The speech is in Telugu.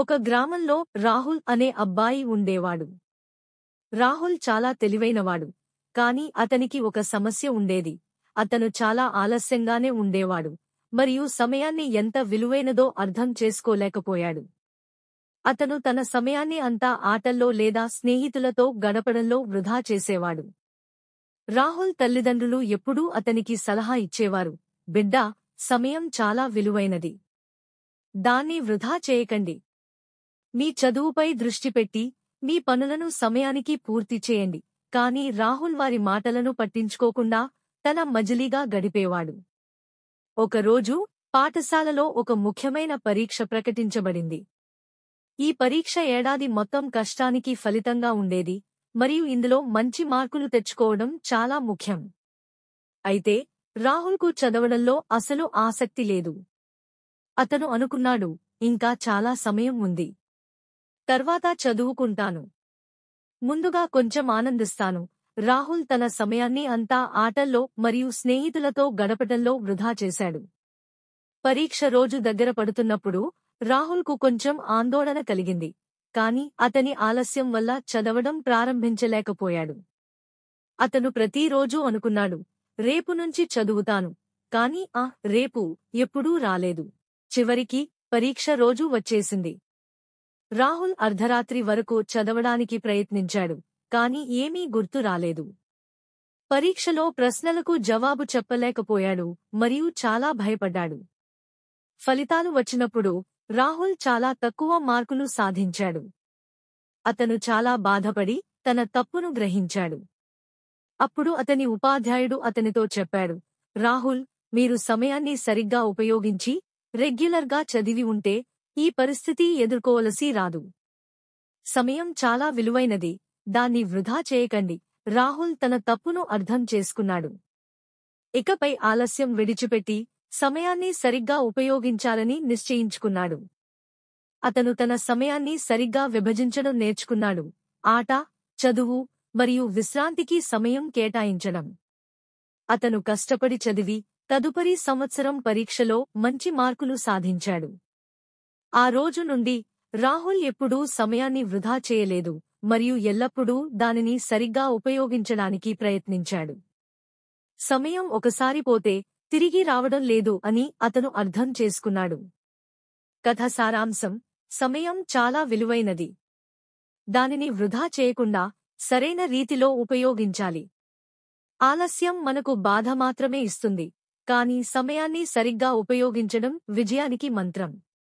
ఒక గ్రామంలో రాహుల్ అనే అబ్బాయి ఉండేవాడు రాహుల్ చాలా తెలివైనవాడు కాని అతనికి ఒక సమస్య ఉండేది అతను చాలా ఆలస్యంగానే ఉండేవాడు మరియు సమయాన్ని ఎంత విలువైనదో అర్థం చేసుకోలేకపోయాడు అతను తన సమయాన్ని అంతా ఆటల్లో లేదా స్నేహితులతో గడపడంలో వృధా చేసేవాడు రాహుల్ తల్లిదండ్రులు ఎప్పుడూ అతనికి సలహా ఇచ్చేవారు బిడ్డా సమయం చాలా విలువైనది దాన్ని వృధా చేయకండి మీ చదువుపై దృష్టి పెట్టి మీ పనులను సమయానికి పూర్తి చేయండి కాని రాహుల్ వారి మాటలను పట్టించుకోకుండా తన మజిలీగా గడిపేవాడు ఒకరోజు పాఠశాలలో ఒక ముఖ్యమైన పరీక్ష ప్రకటించబడింది ఈ పరీక్ష ఏడాది మొత్తం కష్టానికి ఫలితంగా ఉండేది మరియు ఇందులో మంచి మార్కులు తెచ్చుకోవడం చాలా ముఖ్యం అయితే రాహుల్కు చదవడంలో అసలు ఆసక్తి లేదు అతను అనుకున్నాడు ఇంకా చాలా సమయం ఉంది తర్వాత చదువుకుంటాను ముందుగా కొంచెం ఆనందిస్తాను రాహుల్ తన సమయాన్ని అంతా ఆటల్లో మరియు స్నేహితులతో గడపటంలో వృధా చేశాడు పరీక్ష రోజు దగ్గర పడుతున్నప్పుడు రాహుల్కు కొంచెం ఆందోళన కలిగింది కాని అతని ఆలస్యం వల్ల చదవడం ప్రారంభించలేకపోయాడు అతను ప్రతిరోజూ అనుకున్నాడు రేపు నుంచి చదువుతాను కాని ఆ రేపు ఎప్పుడూ రాలేదు చివరికి పరీక్ష రోజు వచ్చేసింది రాహుల్ అర్ధరాత్రి వరకు చదవడానికి ప్రయత్నించాడు కాని ఏమీ గుర్తు రాలేదు పరీక్షలో ప్రశ్నలకు జవాబు చెప్పలేకపోయాడు మరియు చాలా భయపడ్డాడు ఫలితాలు వచ్చినప్పుడు రాహుల్ చాలా తక్కువ మార్కులు సాధించాడు అతను చాలా బాధపడి తన తప్పును గ్రహించాడు అప్పుడు అతని ఉపాధ్యాయుడు అతనితో చెప్పాడు రాహుల్ మీరు సమయాన్ని సరిగ్గా ఉపయోగించి రెగ్యులర్గా చదివి ఉంటే ఈ పరిస్థితి ఎదుర్కోవలసి రాదు సమయం చాలా విలువైనది దాన్ని వృధా చేయకండి రాహుల్ తన తప్పును అర్థం చేసుకున్నాడు ఇకపై ఆలస్యం విడిచిపెట్టి సమయాన్ని సరిగ్గా ఉపయోగించాలని నిశ్చయించుకున్నాడు అతను తన సమయాన్ని సరిగ్గా విభజించడం నేర్చుకున్నాడు ఆట చదువు మరియు విశ్రాంతికి సమయం కేటాయించడం అతను కష్టపడి చదివి తదుపరి సంవత్సరం పరీక్షలో మంచి మార్కులు సాధించాడు ఆ రోజు నుండి రాహుల్ ఎప్పుడూ సమయాన్ని వృధా చేయలేదు మరియు ఎల్లప్పుడూ దానిని సరిగ్గా ఉపయోగించడానికి ప్రయత్నించాడు సమయం ఒకసారి పోతే తిరిగి రావడం లేదు అని అతను అర్థం చేసుకున్నాడు కథ సారాంశం సమయం చాలా విలువైనది దానిని వృధా చేయకుండా సరైన రీతిలో ఉపయోగించాలి ఆలస్యం మనకు బాధ మాత్రమే ఇస్తుంది కాని సమయాన్ని సరిగ్గా ఉపయోగించడం విజయానికి మంత్రం